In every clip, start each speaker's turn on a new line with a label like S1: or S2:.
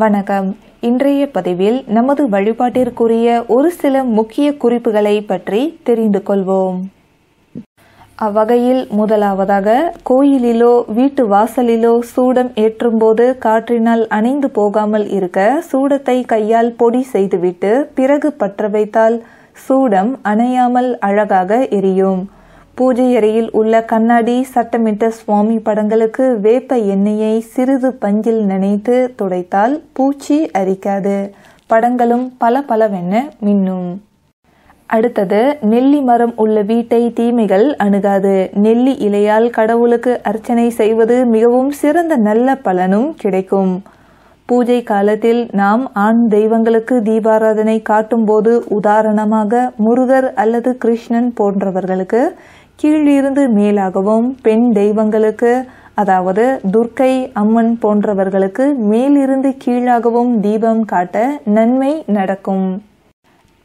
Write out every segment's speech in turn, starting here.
S1: வணக்கம் இன்றைய பதிவில் நமது வழிபாட்டிற்குரிய ஒரு சில முக்கிய குறிப்புகளை பற்றி தெரிந்து கொள்வோம் அவ்வகையில் முதலாவதாக கோயிலிலோ வீட்டு வாசலிலோ சூடம் ஏற்றும்போது காற்றினால் அணைந்து போகாமல் இருக்க சூடத்தை கையால் பொடி செய்துவிட்டு பிறகு பற்ற வைத்தால் சூடம் அணையாமல் அழகாக எரியும் பூஜை அறையில் உள்ள கண்ணாடி சட்டமிட்ட சுவாமி படங்களுக்கு வேப்ப எண்ணெயை சிறிது பஞ்சில் நினைத்து துடைத்தால் பூச்சி அரிக்காது படங்களும் பல பலவென மின்னும் அடுத்தது நெல்லி மரம் உள்ள வீட்டை தீமைகள் அணுகாது நெல்லி இலையால் கடவுளுக்கு அர்ச்சனை செய்வது மிகவும் சிறந்த நல்ல பலனும் கிடைக்கும் பூஜை காலத்தில் நாம் ஆண் தெய்வங்களுக்கு தீபாராதனை காட்டும்போது உதாரணமாக முருகர் அல்லது கிருஷ்ணன் போன்றவர்களுக்கு கீழிருந்து மேலாகவும் பெண் தெய்வங்களுக்கு அதாவது துர்க்கை அம்மன் போன்றவர்களுக்கு மேலிருந்து கீழாகவும் தீபம் காட்ட நன்மை நடக்கும்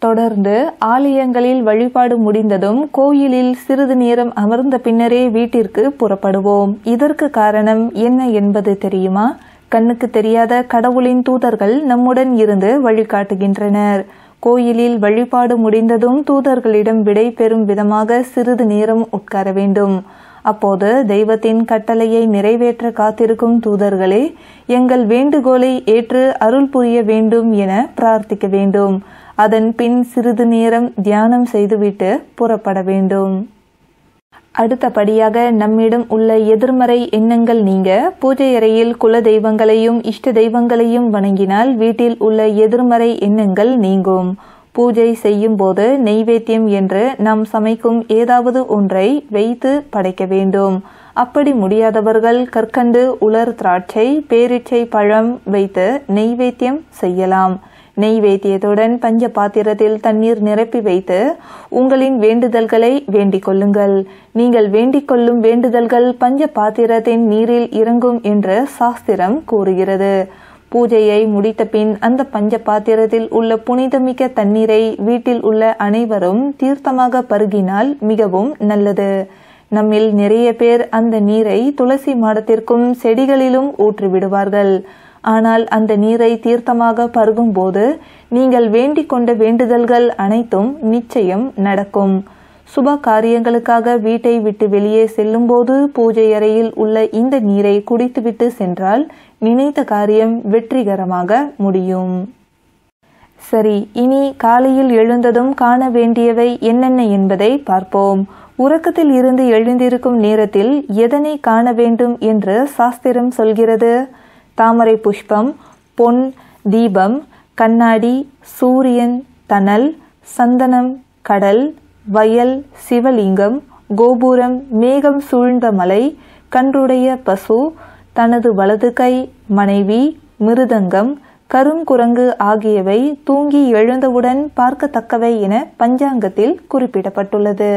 S1: தொடர்ந்து ஆலயங்களில் வழிபாடு முடிந்ததும் கோயிலில் சிறிது நேரம் அமர்ந்த பின்னரே வீட்டிற்கு புறப்படுவோம் இதற்கு காரணம் என்ன என்பது தெரியுமா கண்ணுக்கு தெரியாத கடவுளின் தூதர்கள் நம்முடன் இருந்து வழிகாட்டுகின்றனர் கோயிலில் வழிபாடு முடிந்ததும் தூதர்களிடம் விடை பெறும் விதமாக சிறிது நேரம் உட்கார வேண்டும் அப்போது தெய்வத்தின் கட்டளையை நிறைவேற்ற காத்திருக்கும் தூதர்களே எங்கள் வேண்டுகோளை ஏற்று அருள் புரிய வேண்டும் என பிரார்த்திக்க வேண்டும் அதன் பின் சிறிது நேரம் தியானம் செய்துவிட்டு புறப்பட வேண்டும் அடுத்தபடியாக நம்மிடம் உள்ள எதிர்மறை எண்ணங்கள் நீங்க பூஜை அறையில் குல தெய்வங்களையும் இஷ்ட தெய்வங்களையும் வணங்கினால் வீட்டில் உள்ள எதிர்மறை எண்ணங்கள் நீங்கும் பூஜை செய்யும் போது நெய்வேத்தியம் என்று நாம் சமைக்கும் ஏதாவது ஒன்றை வைத்து படைக்க வேண்டும் அப்படி முடியாதவர்கள் கற்கண்டு உலர் திராட்சை பேரிச்சை பழம் வைத்து நெய்வேத்தியம் செய்யலாம் நெய் வைத்தியத்துடன் பஞ்ச பாத்திரத்தில் தண்ணீர் நிரப்பி வைத்து உங்களின் வேண்டுதல்களை வேண்டிக் கொள்ளுங்கள் நீங்கள் வேண்டிக் கொள்ளும் வேண்டுதல்கள் பஞ்ச பாத்திரத்தின் நீரில் இறங்கும் என்று சாஸ்திரம் கூறுகிறது பூஜையை முடித்த பின் அந்த பஞ்ச பாத்திரத்தில் உள்ள புனிதமிக்க தண்ணீரை வீட்டில் உள்ள அனைவரும் தீர்த்தமாக பருகினால் மிகவும் நல்லது நம்மில் நிறைய பேர் அந்த நீரை துளசி மாடத்திற்கும் செடிகளிலும் ஊற்றிவிடுவார்கள் ஆனால் அந்த நீரை தீர்த்தமாக பருகும்போது நீங்கள் வேண்டிக் கொண்ட வேண்டுதல்கள் அனைத்தும் நிச்சயம் நடக்கும் சுப காரியங்களுக்காக வீட்டை விட்டு வெளியே செல்லும்போது பூஜை அறையில் உள்ள இந்த நீரை குடித்துவிட்டு சென்றால் நினைத்த காரியம் வெற்றிகரமாக முடியும் சரி இனி காலையில் எழுந்ததும் காண வேண்டியவை என்னென்ன என்பதை பார்ப்போம் உறக்கத்தில் இருந்து எழுந்திருக்கும் நேரத்தில் எதனை காண வேண்டும் என்று சாஸ்திரம் சொல்கிறது தாமரை புஷ்பம் பொன் தீபம் கண்ணாடி சூரியன் தணல் சந்தனம் கடல் வயல் சிவலிங்கம் கோபுரம் மேகம் சூழ்ந்த மலை கன்றுடைய பசு தனது வலது கை மனைவி மிருதங்கம் கருங்குரங்கு ஆகியவை தூங்கி எழுந்தவுடன் பார்க்கத்தக்கவை என பஞ்சாங்கத்தில் குறிப்பிடப்பட்டுள்ளது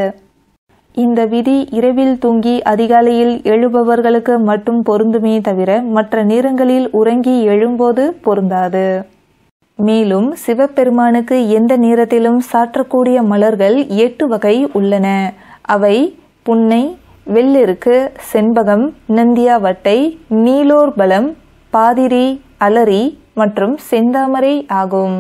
S1: இந்த விதி இரவில் தூங்கி அதிகாலையில் எழுபவர்களுக்கு மட்டும் பொருந்துமே தவிர மற்ற நேரங்களில் உறங்கி எழும்போது பொருந்தாது மேலும் சிவபெருமானுக்கு எந்த நேரத்திலும் சாற்றக்கூடிய மலர்கள் எட்டு வகை உள்ளன அவை புன்னை வெள்ளிருக்கு செண்பகம் நந்தியாவட்டை நீலோர்பலம் பாதிரி அலரி மற்றும் செந்தாமரை ஆகும்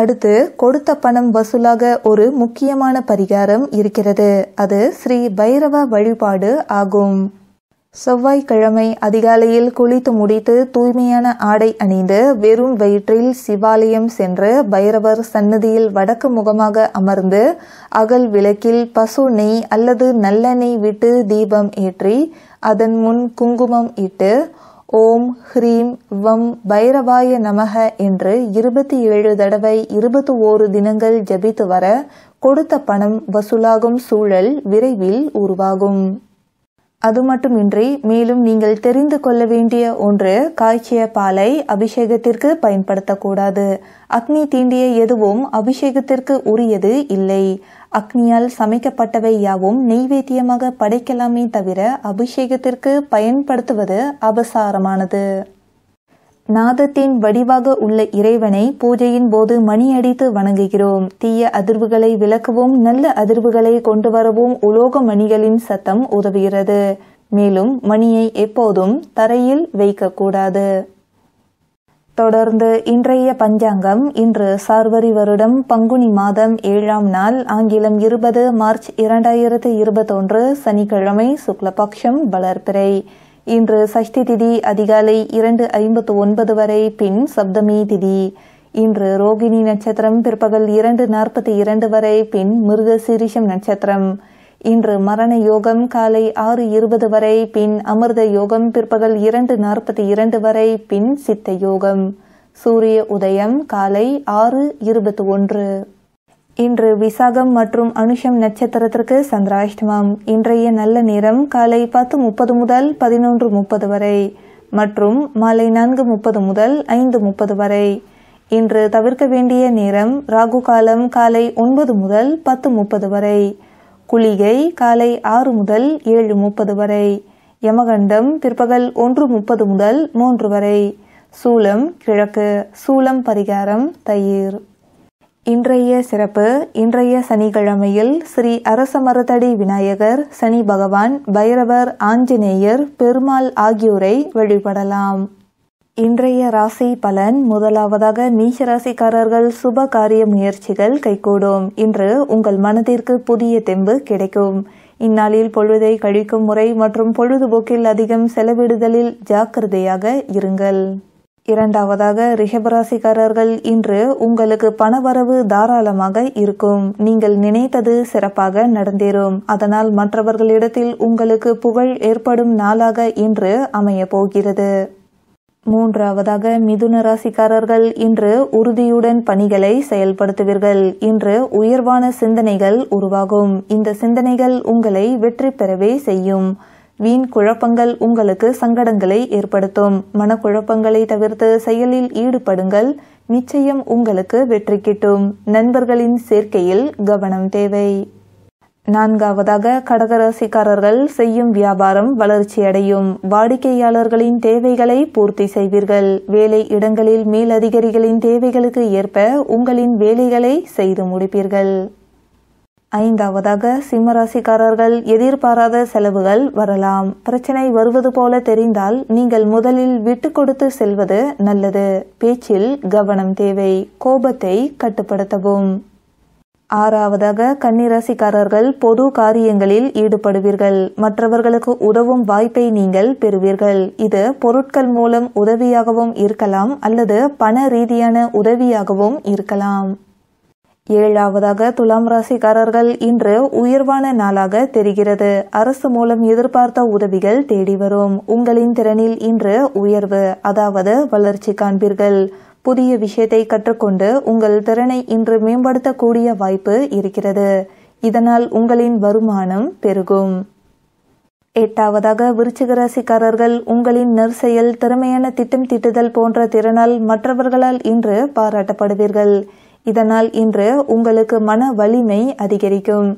S1: அடுத்து கொடுத்த பணம் வசூலாக ஒரு முக்கியமான பரிகாரம் இருக்கிறது அது ஸ்ரீ பைரவ வழிபாடு ஆகும் செவ்வாய்க்கிழமை அதிகாலையில் குளித்து முடித்து தூய்மையான ஆடை அணிந்து வெறும் வயிற்றில் சிவாலயம் சென்று பைரவர் சன்னதியில் வடக்கு முகமாக அமர்ந்து அகல் விளக்கில் பசு நெய் அல்லது நல்லெண்ணெய் விட்டு தீபம் ஏற்றி அதன் முன் குங்குமம் இட்டு ஓம் ஹ்ரீம் வம் பைரவாய நமக என்று இருபத்தி ஏழு தடவை இருபத்தி ஓரு தினங்கள் ஜபித்து வர கொடுத்த பணம் வசூலாகும் சூழல் விரைவில் உருவாகும் அது மட்டுமின்றி மேலும் நீங்கள் தெரிந்து கொள்ள வேண்டிய ஒன்று காய்ச்சிய பாலை அபிஷேகத்திற்கு பயன்படுத்தக்கூடாது அக்னி தீண்டிய எதுவும் அபிஷேகத்திற்கு உரியது இல்லை அக்னியால் சமைக்கப்பட்டவை யாவும் நெய்வேத்தியமாக படைக்கலாமே தவிர அபிஷேகத்திற்கு பயன்படுத்துவது அபசாரமானது நாதத்தின் வடிவாக உள்ள இறைவனை பூஜையின் போது மணியடித்து வணங்குகிறோம் தீய அதிர்வுகளை விளக்கவும் நல்ல அதிர்வுகளை கொண்டு வரவும் உலோக மணிகளின் சத்தம் உதவுகிறது மேலும் மணியை எப்போதும் தரையில் வைக்கக்கூடாது தொடர்ந்து இன்றைய பஞ்சாங்கம் இன்று சார்வரி வருடம் பங்குனி மாதம் ஏழாம் நாள் ஆங்கிலம் இருபது மார்ச் இரண்டாயிரத்து இருபத்தொன்று சனிக்கிழமை சுக்லபக்ஷம் வளர்பிறை இன்று சஷ்டி திதி அதிகாலை இரண்டு ஐம்பத்து ஒன்பது வரை பின் சப்தமி திதி இன்று ரோகிணி நட்சத்திரம் பிற்பகல் இரண்டு நாற்பத்தி இரண்டு வரை பின் மிருக சிரிஷம் நட்சத்திரம் இன்று மரண யோகம் காலை ஆறு இருபது வரை பின் அமிர்த யோகம் பிற்பகல் இரண்டு நாற்பத்தி இரண்டு வரை பின் சித்த யோகம் சூரிய உதயம் காலை ஆறு இருபத்தி ஒன்று இன்று விசாகம் மற்றும் அனுஷம் நட்சத்திரத்திற்கு சந்திராஷ்டமம் இன்றைய நல்ல நேரம் காலை பத்து முப்பது முதல் பதினொன்று முப்பது வரை மற்றும் மாலை நான்கு முப்பது முதல் ஐந்து முப்பது வரை இன்று தவிர்க்க வேண்டிய நேரம் ராகு காலம் காலை ஒன்பது முதல் பத்து முப்பது வரை குளிகை காலை ஆறு முதல் ஏழு முப்பது வரை யமகண்டம் பிற்பகல் ஒன்று முப்பது முதல் மூன்று வரை சூலம் கிழக்கு சூலம் பரிகாரம் தயிர் இன்றைய சிறப்பு இன்றைய சனிக்கிழமையில் ஸ்ரீ அரசமரத்தடி விநாயகர் சனி பகவான் பைரவர் ஆஞ்சநேயர் பெருமாள் ஆகியோரை வழிபடலாம் இன்றைய ராசி பலன் முதலாவதாக நீச ராசிக்காரர்கள் சுப காரிய முயற்சிகள் கைகூடும் இன்று உங்கள் மனதிற்கு புதிய தெம்பு கிடைக்கும் இந்நாளில் பொழுதை கழிக்கும் முறை மற்றும் பொழுதுபோக்கில் அதிகம் செலவிடுதலில் ஜாக்கிரதையாக இருங்கள் இரண்டாவதாக ரிஷபராசிக்காரர்கள் இன்று உங்களுக்கு பணவரவு தாராளமாக இருக்கும் நீங்கள் நினைத்தது சிறப்பாக நடந்தேறும் அதனால் மற்றவர்களிடத்தில் உங்களுக்கு புகழ் ஏற்படும் நாளாக இன்று அமைய போகிறது மூன்றாவதாக மிதுன ராசிக்காரர்கள் இன்று உறுதியுடன் பணிகளை செயல்படுத்துவீர்கள் இன்று உயர்வான சிந்தனைகள் உருவாகும் இந்த சிந்தனைகள் உங்களை வெற்றி பெறவே செய்யும் வீண் குழப்பங்கள் உங்களுக்கு சங்கடங்களை ஏற்படுத்தும் மனக்குழப்பங்களை தவிர்த்து செயலில் ஈடுபடுங்கள் நிச்சயம் உங்களுக்கு வெற்றி கிட்டும் நண்பர்களின் சேர்க்கையில் கவனம் தேவை நான்காவதாக கடகராசிக்காரர்கள் செய்யும் வியாபாரம் வளர்ச்சியடையும் வாடிக்கையாளர்களின் தேவைகளை பூர்த்தி செய்வீர்கள் வேலை இடங்களில் மேலதிகாரிகளின் தேவைகளுக்கு ஏற்ப உங்களின் வேலைகளை செய்து முடிப்பீர்கள் ஐந்தாவதாக சிம்மராசிக்காரர்கள் எதிர்பாராத செலவுகள் வரலாம் பிரச்சனை வருவது போல தெரிந்தால் நீங்கள் முதலில் விட்டு கொடுத்து செல்வது நல்லது பேச்சில் கவனம் தேவை கோபத்தை கட்டுப்படுத்தவும் ஆறாவதாக கன்னிராசிக்காரர்கள் பொது காரியங்களில் ஈடுபடுவீர்கள் மற்றவர்களுக்கு உதவும் வாய்ப்பை நீங்கள் பெறுவீர்கள் இது பொருட்கள் மூலம் உதவியாகவும் இருக்கலாம் அல்லது பண ரீதியான உதவியாகவும் இருக்கலாம் ஏழாவதாக துலாம் ராசிக்காரர்கள் இன்று உயர்வான நாளாக தெரிகிறது அரசு மூலம் எதிர்பார்த்த உதவிகள் தேடி வரும் உங்களின் திறனில் இன்று உயர்வு அதாவது வளர்ச்சி காண்பீர்கள் புதிய விஷயத்தை கற்றுக்கொண்டு உங்கள் திறனை இன்று மேம்படுத்தக்கூடிய வாய்ப்பு இருக்கிறது இதனால் உங்களின் வருமானம் பெருகும் எட்டாவதாக விருச்சிக ராசிக்காரர்கள் உங்களின் நெற்செயல் திறமையான திட்டம் திட்டுதல் போன்ற திறனால் மற்றவர்களால் இன்று பாராட்டப்படுவீர்கள் இதனால் இன்று உங்களுக்கு மன வலிமை அதிகரிக்கும்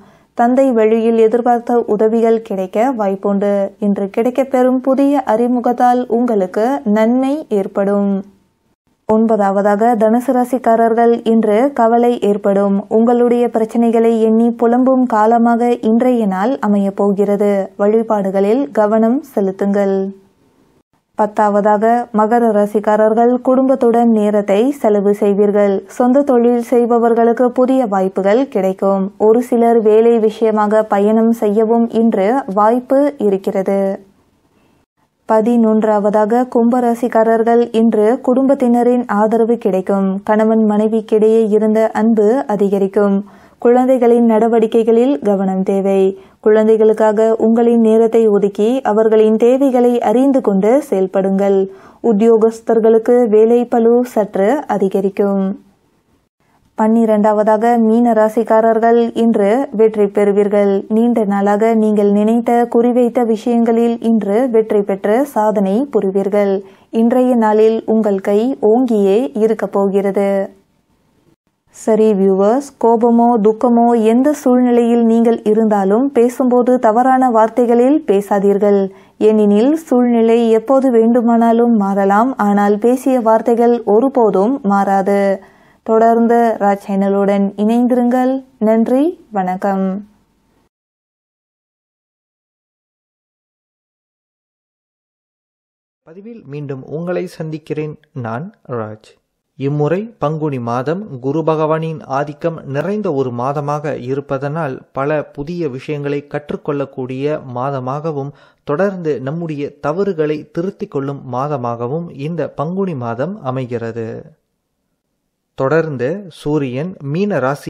S1: தந்தை வழியில் எதிர்பார்த்த உதவிகள் கிடைக்க வாய்ப்புண்டு இன்று கிடைக்கப்பெறும் புதிய அறிமுகத்தால் உங்களுக்கு நன்மை ஏற்படும் ஒன்பதாவதாக தனுசு ராசிக்காரர்கள் இன்று கவலை ஏற்படும் உங்களுடைய பிரச்சனைகளை எண்ணி புலம்பும் காலமாக இன்றைய நாள் அமையப் போகிறது வழிபாடுகளில் கவனம் செலுத்துங்கள் பத்தாவதாக மகர ரசிகாரர்கள் குடும்பத்துடன் நேரத்தை செலவு செய்வீர்கள் சொந்த தொழில் செய்பவர்களுக்கு புதிய வாய்ப்புகள் கிடைக்கும் ஒரு சிலர் வேலை விஷயமாக பயணம் செய்யவும் இன்று வாய்ப்பு இருக்கிறது பதினொன்றாவதாக கும்பராசிக்காரர்கள் இன்று குடும்பத்தினரின் ஆதரவு கிடைக்கும் கணவன் மனைவிக்கிடையே இருந்த அன்பு அதிகரிக்கும் குழந்தைகளின் நடவடிக்கைகளில் கவனம் தேவை குழந்தைகளுக்காக உங்களின் நேரத்தை ஒதுக்கி அவர்களின் தேவைகளை அறிந்து கொண்டு செயல்படுங்கள் உத்தியோகஸ்தர்களுக்கு வேலை பலு சற்று அதிகரிக்கும் பன்னிரண்டாவதாக மீன ராசிக்காரர்கள் இன்று வெற்றி பெறுவீர்கள் நீண்ட நாளாக நீங்கள் நினைத்த குறிவைத்த விஷயங்களில் இன்று வெற்றி பெற்று சாதனை புரிவீர்கள் இன்றைய நாளில் உங்கள் கை ஓங்கியே இருக்கப் போகிறது சரி வியூவர்ஸ் கோபமோ துக்கமோ எந்த சூழ்நிலையில் நீங்கள் இருந்தாலும் பேசும்போது தவறான வார்த்தைகளில் பேசாதீர்கள் ஏனெனில் சூழ்நிலை எப்போது வேண்டுமானாலும் மாறலாம் ஆனால் பேசிய வார்த்தைகள் ஒருபோதும் மாறாது தொடர்ந்து ராஜ் சேனலுடன் இணைந்திருங்கள் நன்றி வணக்கம் உங்களை சந்திக்கிறேன் நான் ராஜ் இம்முறை பங்குனி மாதம் குரு பகவானின் ஆதிக்கம் நிறைந்த ஒரு மாதமாக இருப்பதனால் பல புதிய விஷயங்களை கற்றுக்கொள்ளக்கூடிய மாதமாகவும் தொடர்ந்து நம்முடைய தவறுகளை திருத்திக் கொள்ளும் மாதமாகவும் இந்த பங்குனி மாதம் அமைகிறது தொடர்ந்து சூரியன் மீன ராசி